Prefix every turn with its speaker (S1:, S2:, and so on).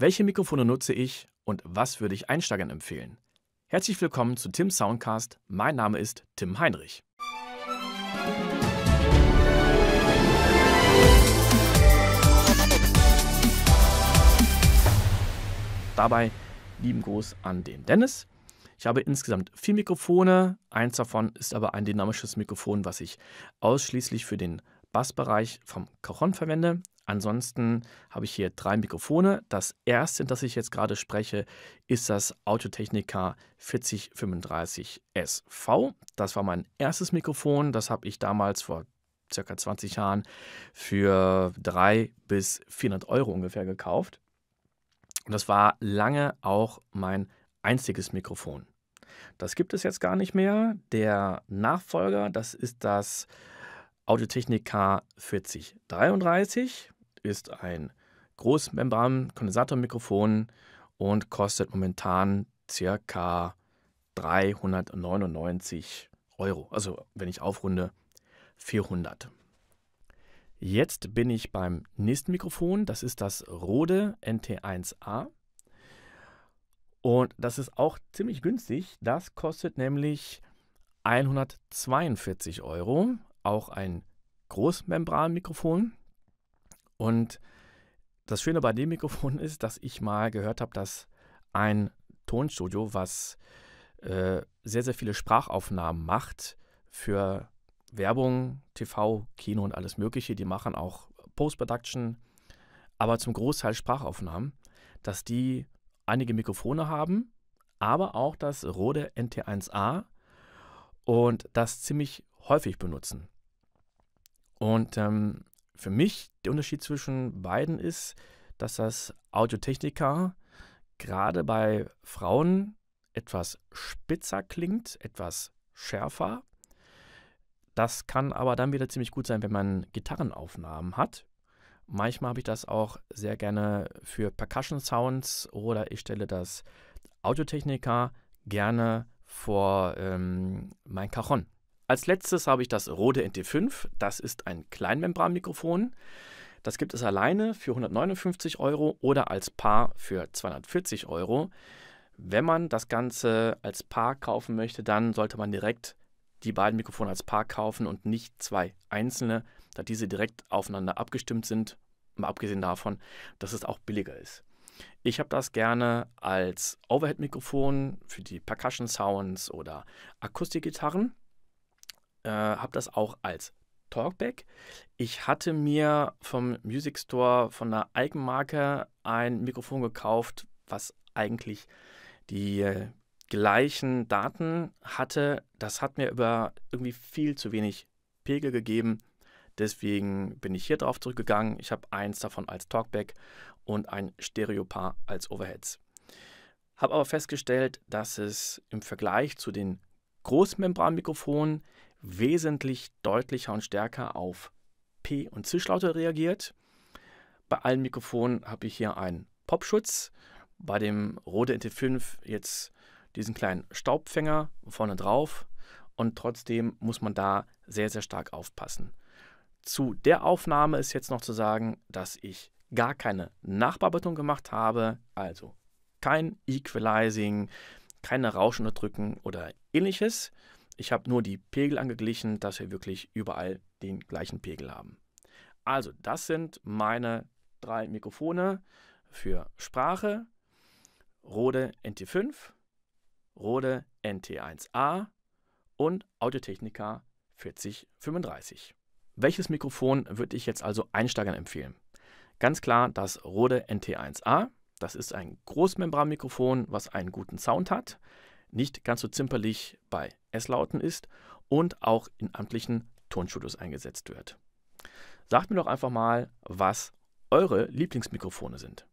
S1: Welche Mikrofone nutze ich und was würde ich Einsteigern empfehlen? Herzlich willkommen zu Tim Soundcast. Mein Name ist Tim Heinrich. Dabei lieben Gruß an den Dennis. Ich habe insgesamt vier Mikrofone. Eins davon ist aber ein dynamisches Mikrofon, was ich ausschließlich für den Bassbereich vom Cajon verwende. Ansonsten habe ich hier drei Mikrofone. Das erste, das ich jetzt gerade spreche, ist das Audio-Technica 4035 SV. Das war mein erstes Mikrofon. Das habe ich damals vor circa 20 Jahren für 300 bis 400 Euro ungefähr gekauft. Und das war lange auch mein einziges Mikrofon. Das gibt es jetzt gar nicht mehr. Der Nachfolger, das ist das Audiotechnik K4033 ist ein Großmembran-Kondensatormikrofon und kostet momentan ca. 399 Euro. Also, wenn ich aufrunde, 400. Jetzt bin ich beim nächsten Mikrofon. Das ist das Rode NT1A. Und das ist auch ziemlich günstig. Das kostet nämlich 142 Euro auch ein Großmembranmikrofon. Und das Schöne bei dem Mikrofon ist, dass ich mal gehört habe, dass ein Tonstudio, was äh, sehr, sehr viele Sprachaufnahmen macht für Werbung, TV, Kino und alles Mögliche, die machen auch Post-Production, aber zum Großteil Sprachaufnahmen, dass die einige Mikrofone haben, aber auch das Rode NT1A und das ziemlich häufig benutzen. Und ähm, für mich der Unterschied zwischen beiden ist, dass das Audiotechnika gerade bei Frauen etwas spitzer klingt, etwas schärfer. Das kann aber dann wieder ziemlich gut sein, wenn man Gitarrenaufnahmen hat. Manchmal habe ich das auch sehr gerne für Percussion Sounds oder ich stelle das Audiotechnika gerne vor ähm, mein Cajon. Als letztes habe ich das Rode NT5. Das ist ein Kleinmembranmikrofon. Das gibt es alleine für 159 Euro oder als Paar für 240 Euro. Wenn man das Ganze als Paar kaufen möchte, dann sollte man direkt die beiden Mikrofone als Paar kaufen und nicht zwei einzelne, da diese direkt aufeinander abgestimmt sind, mal abgesehen davon, dass es auch billiger ist. Ich habe das gerne als Overhead-Mikrofon für die Percussion-Sounds oder Akustikgitarren. Äh, habe das auch als Talkback. Ich hatte mir vom Music Store von einer Eigenmarke ein Mikrofon gekauft, was eigentlich die gleichen Daten hatte. Das hat mir über irgendwie viel zu wenig Pegel gegeben. Deswegen bin ich hier drauf zurückgegangen. Ich habe eins davon als Talkback und ein Stereopaar als Overheads. Habe aber festgestellt, dass es im Vergleich zu den Großmembranmikrofonen wesentlich deutlicher und stärker auf P- und Zischlaute reagiert. Bei allen Mikrofonen habe ich hier einen Popschutz. Bei dem Rode NT5 jetzt diesen kleinen Staubfänger vorne drauf. Und trotzdem muss man da sehr, sehr stark aufpassen. Zu der Aufnahme ist jetzt noch zu sagen, dass ich gar keine Nachbearbeitung gemacht habe, also kein Equalizing, keine Rauschunterdrücken oder ähnliches. Ich habe nur die Pegel angeglichen, dass wir wirklich überall den gleichen Pegel haben. Also, das sind meine drei Mikrofone für Sprache. Rode NT5, Rode NT1A und Audiotechnica 4035. Welches Mikrofon würde ich jetzt also Einsteigern empfehlen? Ganz klar das Rode NT1A. Das ist ein Großmembranmikrofon, was einen guten Sound hat nicht ganz so zimperlich bei S-Lauten ist und auch in amtlichen Tonstudios eingesetzt wird. Sagt mir doch einfach mal, was eure Lieblingsmikrofone sind.